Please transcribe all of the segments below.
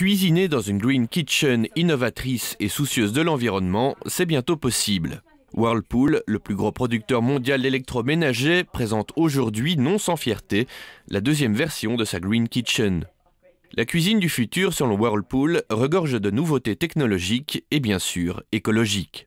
Cuisiner dans une green kitchen innovatrice et soucieuse de l'environnement, c'est bientôt possible. Whirlpool, le plus gros producteur mondial d'électroménager, présente aujourd'hui, non sans fierté, la deuxième version de sa green kitchen. La cuisine du futur, selon Whirlpool, regorge de nouveautés technologiques et bien sûr écologiques.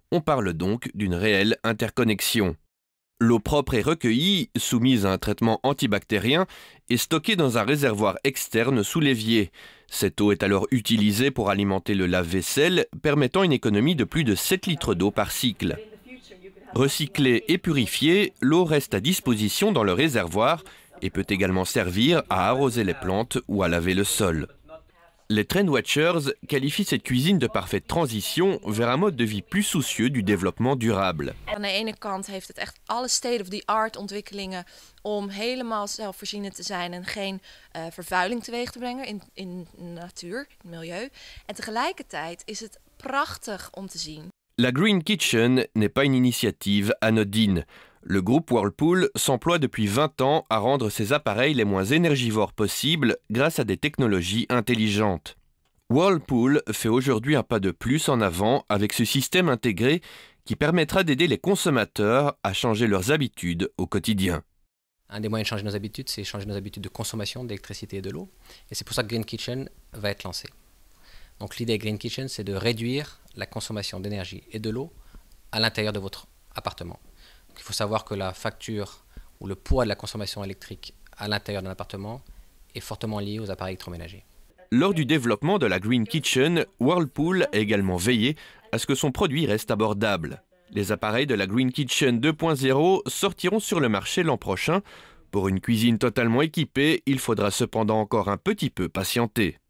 On parle donc d'une réelle interconnexion. L'eau propre est recueillie, soumise à un traitement antibactérien et stockée dans un réservoir externe sous l'évier. Cette eau est alors utilisée pour alimenter le lave-vaisselle, permettant une économie de plus de 7 litres d'eau par cycle. Recyclée et purifiée, l'eau reste à disposition dans le réservoir et peut également servir à arroser les plantes ou à laver le sol. Les Trend Watchers qualifient cette cuisine de parfaite transition vers un mode de vie plus soucieux du développement durable. Aan de ene kant heeft het echt alle state of the art ontwikkelingen om helemaal zelfvoorzienend te zijn en geen eh, vervuiling teweeg te brengen in, in natuur, milieu. En tegelijkertijd is het prachtig om te zien. La Green Kitchen n'est pas une initiative anodine. Le groupe Whirlpool s'emploie depuis 20 ans à rendre ses appareils les moins énergivores possibles grâce à des technologies intelligentes. Whirlpool fait aujourd'hui un pas de plus en avant avec ce système intégré qui permettra d'aider les consommateurs à changer leurs habitudes au quotidien. Un des moyens de changer nos habitudes, c'est changer nos habitudes de consommation d'électricité et de l'eau. Et c'est pour ça que Green Kitchen va être lancé. Donc l'idée Green Kitchen, c'est de réduire la consommation d'énergie et de l'eau à l'intérieur de votre appartement. Il faut savoir que la facture ou le poids de la consommation électrique à l'intérieur d'un appartement est fortement lié aux appareils électroménagers. Lors du développement de la Green Kitchen, Whirlpool a également veillé à ce que son produit reste abordable. Les appareils de la Green Kitchen 2.0 sortiront sur le marché l'an prochain. Pour une cuisine totalement équipée, il faudra cependant encore un petit peu patienter.